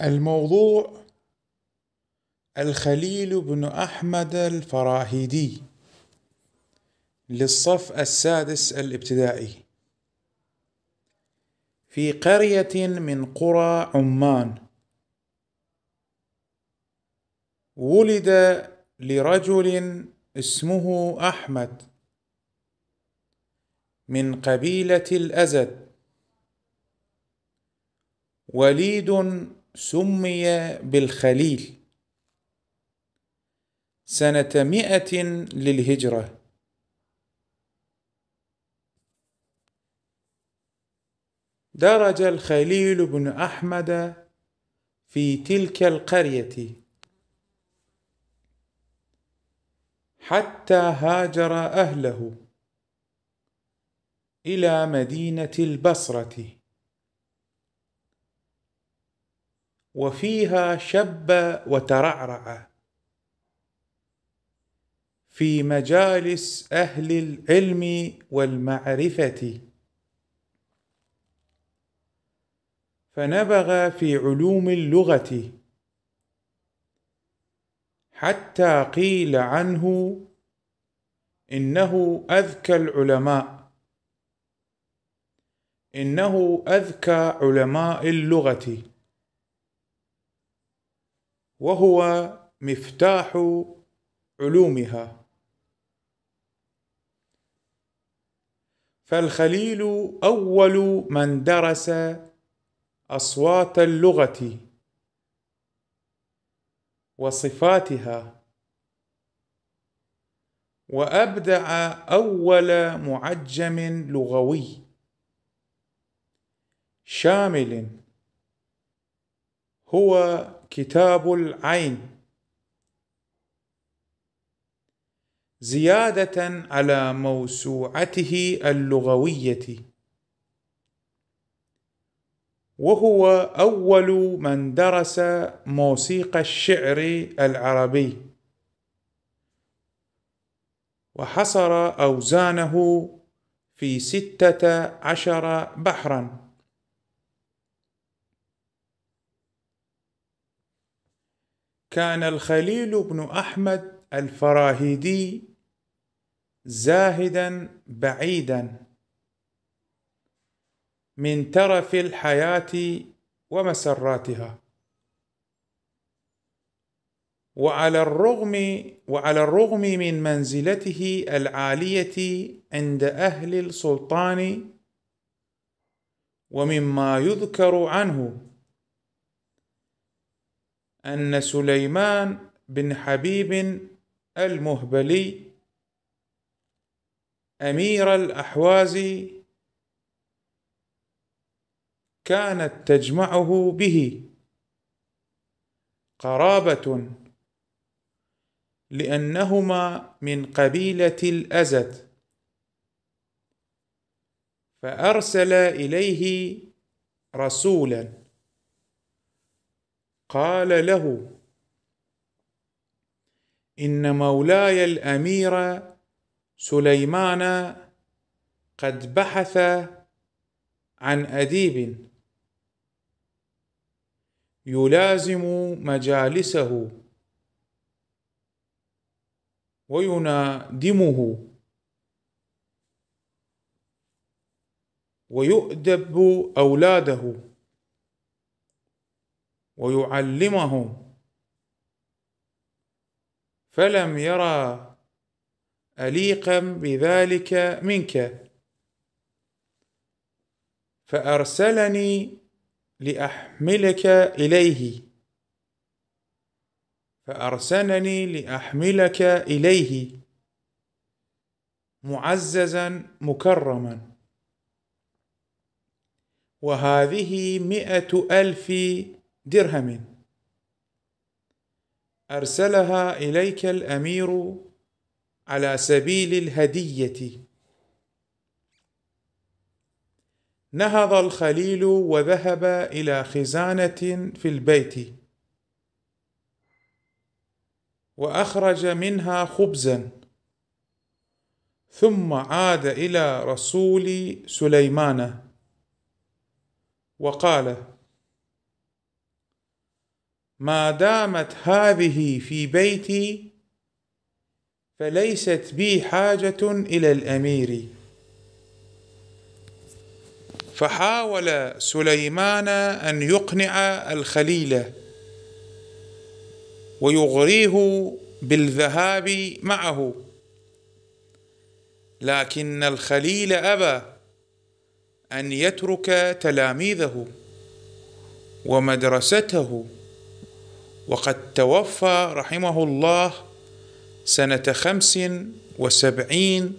الموضوع الخليل بن أحمد الفراهيدي للصف السادس الابتدائي في قرية من قرى عمان ولد لرجل اسمه أحمد من قبيلة الأزد وليد سمي بالخليل سنة مئة للهجرة درج الخليل بن أحمد في تلك القرية حتى هاجر أهله إلى مدينة البصرة وفيها شب وترعرع في مجالس اهل العلم والمعرفه فنبغ في علوم اللغه حتى قيل عنه انه اذكى العلماء انه اذكى علماء اللغه وهو مفتاح علومها فالخليل اول من درس اصوات اللغه وصفاتها وابدع اول معجم لغوي شامل هو كتاب العين زياده على موسوعته اللغويه وهو اول من درس موسيقى الشعر العربي وحصر اوزانه في سته عشر بحرا كان الخليل بن أحمد الفراهيدي زاهدا بعيدا من ترف الحياة ومسراتها وعلى الرغم وعلى الرغم من منزلته العالية عند أهل السلطان ومما يذكر عنه أن سليمان بن حبيب المهبلي أمير الأحواز كانت تجمعه به قرابة لأنهما من قبيلة الأزد فأرسل إليه رسولاً قال له ان مولاي الامير سليمان قد بحث عن اديب يلازم مجالسه وينادمه ويؤدب اولاده ويعلمه فلم يرى أليقا بذلك منك فأرسلني لأحملك إليه فأرسلني لأحملك إليه معززا مكرما وهذه مئة ألف درهم ارسلها اليك الامير على سبيل الهديه نهض الخليل وذهب الى خزانه في البيت واخرج منها خبزا ثم عاد الى رسول سليمان وقال ما دامت هذه في بيتي فليست بي حاجة إلى الأمير فحاول سليمان أن يقنع الخليل ويغريه بالذهاب معه لكن الخليل أبى أن يترك تلاميذه ومدرسته وقد توفى رحمه الله سنة خمس وسبعين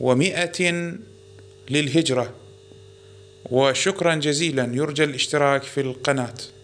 ومائة للهجرة وشكرا جزيلا يرجى الاشتراك في القناه